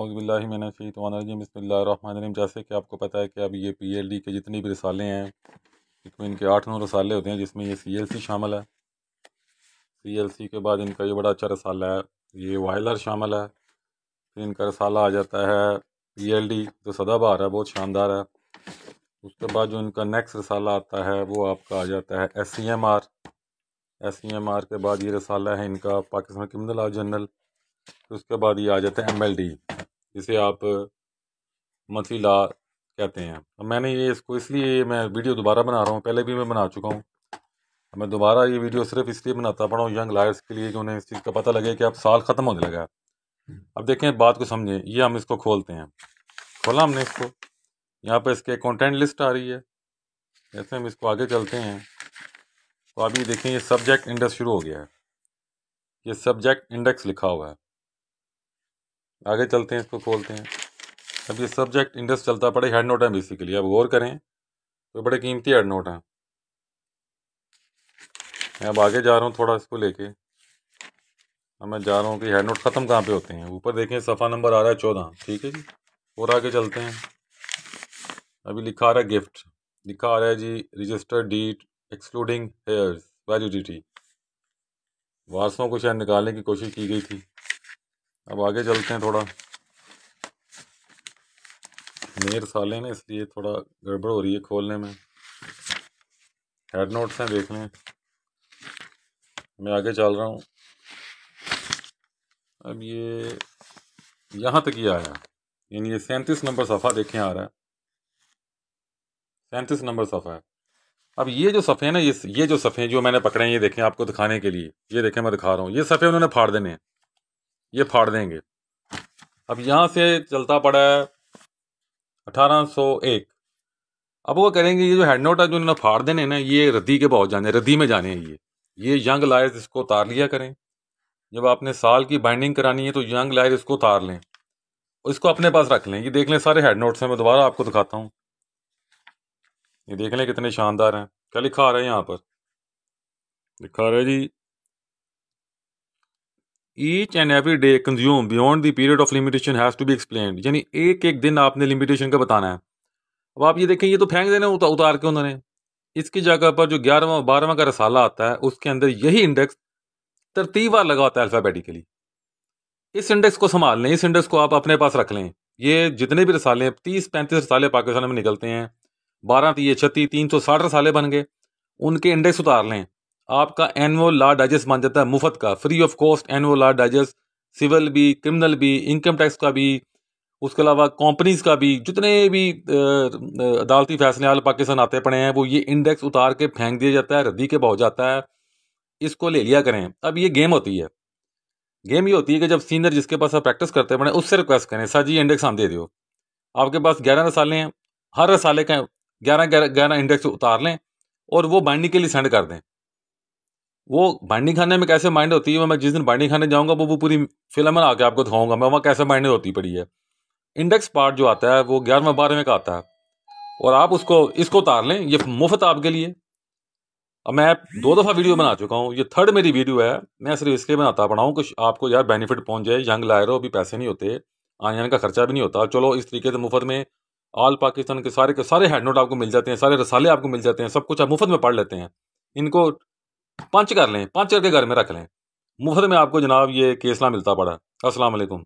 अवज़बिल्लिमिनशीतवानरजीम बसमीम जैसे कि आपको पता है कि अब ये पी एल डी के जितने भी रसाले हैं इसमें इनके आठ नौ रसाले होते हैं जिसमें ये सी एल सी शामिल है सी एल सी के बाद इनका ये बड़ा अच्छा रसाला है ये वायलर शामिल है फिर इनका रसाला आ जाता है पी एल डी जो सदाबहार है बहुत शानदार है उसके बाद जो इनका नेक्स्ट रसाला आता है वो आपका आ जाता है S C M R S C M R के बाद ये रसाला है इनका पाकिस्तान क्रिमिनल लॉ जनरल फिर उसके बाद ये आ जाता है एम एल डी जिसे आप मंथली ला कहते हैं तो मैंने ये इसको इसलिए मैं वीडियो दोबारा बना रहा हूँ पहले भी मैं बना चुका हूँ मैं दोबारा ये वीडियो सिर्फ इसलिए बनाता पड़ा हूँ यंग लायर्स के लिए कि उन्हें इस चीज़ का पता लगे कि अब साल ख़त्म होने लगा है अब देखें बात को समझें ये हम इसको खोलते हैं खोला हमने इसको यहाँ पर इसके कॉन्टेंट लिस्ट आ रही है जैसे हम इसको आगे चलते हैं तो अभी देखें ये सब्जेक्ट इंडेक्स शुरू हो गया है ये सब्जेक्ट इंडेक्स लिखा हुआ है आगे चलते हैं इसको खोलते हैं अब ये सब्जेक्ट इंडस्ट चलता पड़े हेड नोट हैं बेसिकली अब गौर करें तो बड़े कीमती हेड नोट हैं मैं अब आगे जा रहा हूँ थोड़ा इसको लेके अब मैं जा रहा हूँ कि हेड नोट ख़त्म कहाँ पे होते हैं ऊपर देखें सफ़ा नंबर आ रहा है चौदह ठीक है जी और आगे चलते हैं अभी लिखा आ रहा है गिफ्ट लिखा आ रहा है जी register deed excluding heirs validity वारसों को शायद निकालने की कोशिश की गई थी अब आगे चलते हैं थोड़ा मेर साले ने इसलिए थोड़ा गड़बड़ हो रही है खोलने में हेड नोट्स हैं देख लें मैं आगे चल रहा हूँ अब ये यहाँ तक ही आया यानी ये सैंतीस नंबर सफ़ा देखें आ रहा है सैंतीस नंबर सफ़ा है अब ये जो सफ़े हैं ना ये ये जो सफ़े जो मैंने पकड़े हैं ये देखें आपको दिखाने के लिए ये देखें मैं दिखा रहा हूँ ये सफ़े उन्होंने फाड़ देने हैं ये फाड़ देंगे अब यहाँ से चलता पड़ा है 1801 अब वो करेंगे ये जो हेड नोट है जो इन्होंने फाड़ देने ना ये रदी के बहुत जाने रदी में जाने हैं ये ये यंग लायर्स इसको उतार लिया करें जब आपने साल की बाइंडिंग करानी है तो यंग लायर इसको उतार लें इसको अपने पास रख लें ये देख लें सारे हेड नोट्स हैं मैं दोबारा आपको दिखाता हूँ ये देख लें कितने शानदार हैं क्या लिखा आ रहा है यहाँ पर लिखा रहा है जी each and every day consume beyond the period of limitation has to be explain यानी एक एक दिन आपने लिमिटेशन का बताना है अब आप ये देखें ये तो फेंक देने उतार, उतार के उन्होंने इसकी जगह पर जो ग्यारहवा बारहवा का रसाला आता है उसके अंदर यही इंडेक्स बार लगा होता है अल्फ़ाबेटिकली इस इंडेक्स को संभाल लें इस इंडेक्स को आप अपने पास रख लें ये जितने भी रसाले हैं तीस पैंतीस रसाले पाकिस्तान में निकलते हैं बारह तीस छत्तीस तीन सौ साठ रसाले बन गए उनके इंडेक्स उतार लें आपका एनुअल लॉ डाइजेस्ट बन जाता है मुफ्त का free of cost annual law digest civil भी क्रिमिनल भी इनकम टैक्स का भी उसके अलावा कंपनीज का भी जितने भी अदालती फैसले आल पाकिस्तान आते पड़े हैं वो ये इंडेक्स उतार के फेंक दिया जाता है रद्दी के बहुत जाता है इसको ले लिया करें अब ये गेम होती है गेम ये होती है कि जब सीनियर जिसके पास आप प्रैक्टिस करते पड़े उससे रिक्वेस्ट करें सर जी इंडेक्स हम दे दो आपके पास ग्यारह रसाले हैं हर रसाले का ग्यारह ग्यारह इंडेक्स उतार लें और वो बाइंडिंग के लिए सेंड कर दें वो बाइंडिंग खाने में कैसे माइंड होती है मैं जिस दिन बाइंडिंग खाने जाऊँगा वो वो पूरी फिल्म में आके आपको दिखाऊंगा मैं वहाँ कैसे माइंड होती पड़ी है इंडेक्स पार्ट जो आता है वो ग्यारहवें बारहवें का आता है और आप उसको इसको उतार लें ये मुफ्त आपके लिए अब मैं दो दफ़ा वीडियो बना चुका हूँ ये थर्ड मेरी वीडियो है मैं सिर्फ इसलिए बनाता पढ़ाऊँ कुछ आपको यार बेनिफिट पहुँच जाए यंग लायर हो अभी पैसे नहीं होते आने जाने का खर्चा भी नहीं होता चलो इस तरीके से मुफ्त में ऑल पाकिस्तान के सारे के सारे हेड नोट आपको मिल जाते हैं सारे रसाले आपको मिल जाते हैं सब कुछ आप मुफ्त में पढ़ लेते हैं इनको पंच कर लें पंच करके घर में रख लें मुफ्त में आपको जनाब ये केसला मिलता पड़ा अस्सलाम